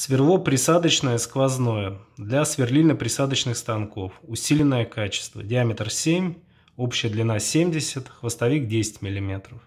Сверло присадочное сквозное для сверлильно-присадочных станков. Усиленное качество. Диаметр 7, общая длина 70, хвостовик 10 мм.